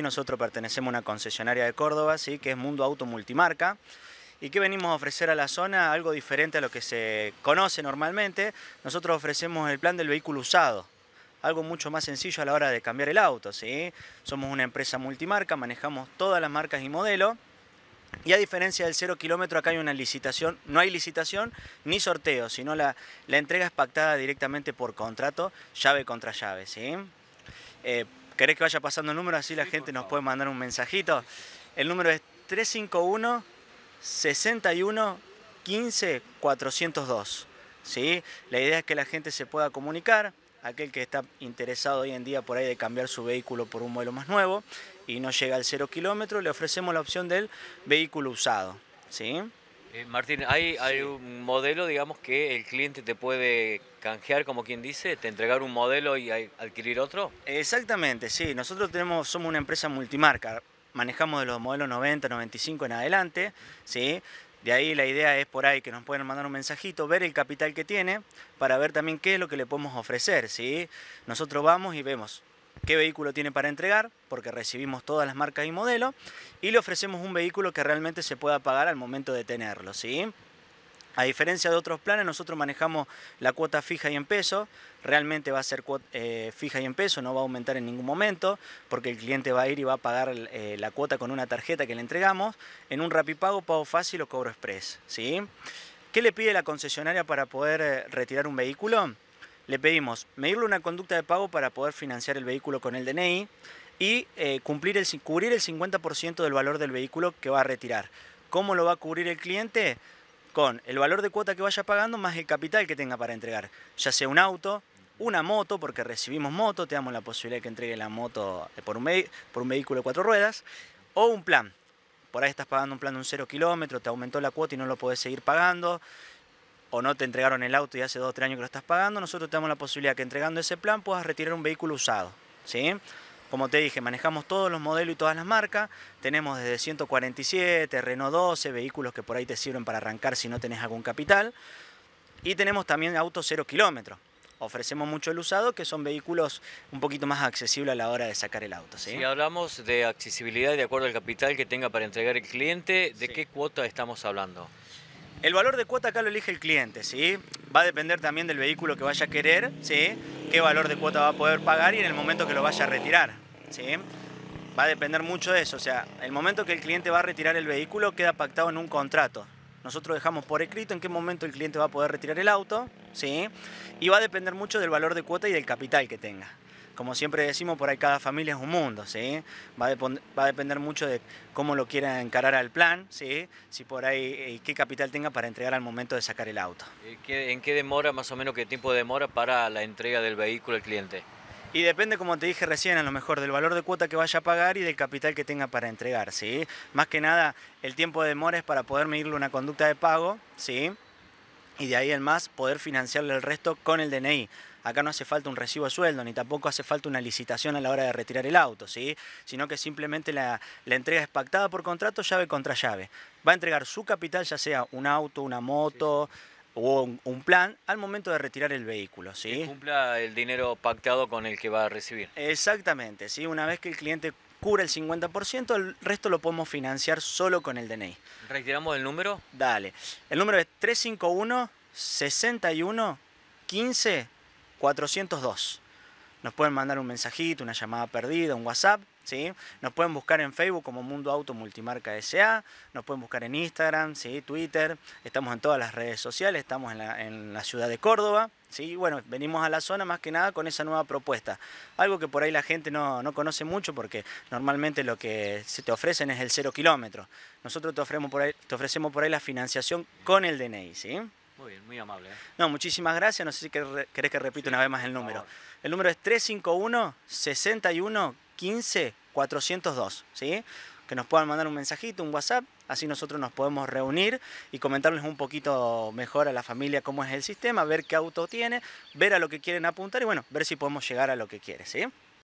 nosotros pertenecemos a una concesionaria de Córdoba, ¿sí? que es Mundo Auto Multimarca, y que venimos a ofrecer a la zona algo diferente a lo que se conoce normalmente. Nosotros ofrecemos el plan del vehículo usado, algo mucho más sencillo a la hora de cambiar el auto. ¿sí? Somos una empresa multimarca, manejamos todas las marcas y modelos. Y a diferencia del cero kilómetro, acá hay una licitación, no hay licitación ni sorteo, sino la, entrega es pactada directamente por contrato, llave contra llave. ¿sí? Eh, ¿Querés que vaya pasando el número? Así la gente nos puede mandar un mensajito. El número es 351 61 15 402. ¿sí? La idea es que la gente se pueda comunicar, aquel que está interesado hoy en día por ahí de cambiar su vehículo por un modelo más nuevo y no llega al cero kilómetro, le ofrecemos la opción del vehículo usado. ¿sí? Eh, Martín, ¿hay, un modelo, digamos, que el cliente te puede canjear, como quien dice, te entregar un modelo y adquirir otro? Exactamente, sí. Nosotros tenemos, somos una empresa multimarca. Manejamos de los modelos 90, 95 en adelante, ¿sí? De ahí la idea es por ahí que nos pueden mandar un mensajito, ver el capital que tiene, para ver también qué es lo que le podemos ofrecer, ¿sí? Nosotros vamos y vemos qué vehículo tiene para entregar, porque recibimos todas las marcas y modelos, y le ofrecemos un vehículo que realmente se pueda pagar al momento de tenerlo, ¿sí? A diferencia de otros planes, nosotros manejamos la cuota fija y en peso. Realmente va a ser eh, fija y en peso, no va a aumentar en ningún momento, porque el cliente va a ir y va a pagar eh, la cuota con una tarjeta que le entregamos en un rapipago, pago fácil o cobro express. ¿sí? ¿Qué le pide la concesionaria para poder eh, retirar un vehículo? le pedimos medirle una conducta de pago para poder financiar el vehículo con el DNI y eh, cumplir el, cubrir el 50% del valor del vehículo que va a retirar. ¿Cómo lo va a cubrir el cliente? Con el valor de cuota que vaya pagando más el capital que tenga para entregar, ya sea un auto, una moto, porque recibimos moto, te damos la posibilidad de que entregue la moto eh, por un, por un vehículo de cuatro ruedas, o un plan. Por ahí estás pagando un plan de un cero kilómetro, te aumentó la cuota y no lo podés seguir pagando o no te entregaron el auto y hace 2 o 3 años que lo estás pagando, nosotros tenemos la posibilidad que entregando ese plan puedas retirar un vehículo usado. ¿sí? Como te dije, manejamos todos los modelos y todas las marcas. Tenemos desde 147, Renault 12, vehículos que por ahí te sirven para arrancar si no tenés algún capital. Y tenemos también autos 0 kilómetros. Ofrecemos mucho el usado, que son vehículos un poquito más accesibles a la hora de sacar el auto. ¿sí? Si hablamos de accesibilidad de acuerdo al capital que tenga para entregar el cliente, ¿de qué cuota estamos hablando? El valor de cuota acá lo elige el cliente, ¿sí? Va a depender también del vehículo que vaya a querer, ¿sí? Qué valor de cuota va a poder pagar y en el momento que lo vaya a retirar, ¿sí? Va a depender mucho de eso, o sea, el momento que el cliente va a retirar el vehículo queda pactado en un contrato. Nosotros dejamos por escrito en qué momento el cliente va a poder retirar el auto, ¿sí? Y va a depender mucho del valor de cuota y del capital que tenga como siempre decimos, por ahí cada familia es un mundo, ¿sí? Va a, depender, mucho de cómo lo quieran encarar al plan, ¿sí? Si por ahí, eh, qué capital tenga para entregar al momento de sacar el auto. ¿En qué demora, más o menos, qué tiempo de demora para la entrega del vehículo al cliente? Y depende, como te dije recién, a lo mejor del valor de cuota que vaya a pagar y del capital que tenga para entregar, ¿sí? Más que nada, el tiempo de demora es para poder medirle una conducta de pago, ¿sí? y de ahí en más poder financiarle el resto con el DNI. Acá no hace falta un recibo de sueldo, ni tampoco hace falta una licitación a la hora de retirar el auto, ¿sí? sino que simplemente la, entrega es pactada por contrato, llave contra llave. Va a entregar su capital, ya sea un auto, una moto o un, plan, al momento de retirar el vehículo. ¿sí? cumpla el dinero pactado con el que va a recibir. Exactamente, ¿sí? una vez que el cliente cubre el 50%, el resto lo podemos financiar solo con el DNI. ¿Retiramos el número? Dale. El número es 351 61 15 402. Nos pueden mandar un mensajito, una llamada perdida, un WhatsApp nos pueden buscar en Facebook como Mundo Auto Multimarca SA, nos pueden buscar en Instagram, ¿sí? Twitter, estamos en todas las redes sociales, estamos en la, ciudad de Córdoba. ¿sí? Bueno, venimos a la zona más que nada con esa nueva propuesta. Algo que por ahí la gente no, conoce mucho porque normalmente lo que se te ofrecen es el cero kilómetro. Nosotros te ofrecemos por ahí, te ofrecemos por ahí la financiación con el DNI, ¿sí? Muy bien, muy amable. ¿eh? No, muchísimas gracias. No sé si querés que repito una vez más el número. El número es 351 61 15 402, ¿sí? Que nos puedan mandar un mensajito, un WhatsApp, así nosotros nos podemos reunir y comentarles un poquito mejor a la familia cómo es el sistema, ver qué auto tiene, ver a lo que quieren apuntar y bueno, ver si podemos llegar a lo que quiere, ¿sí?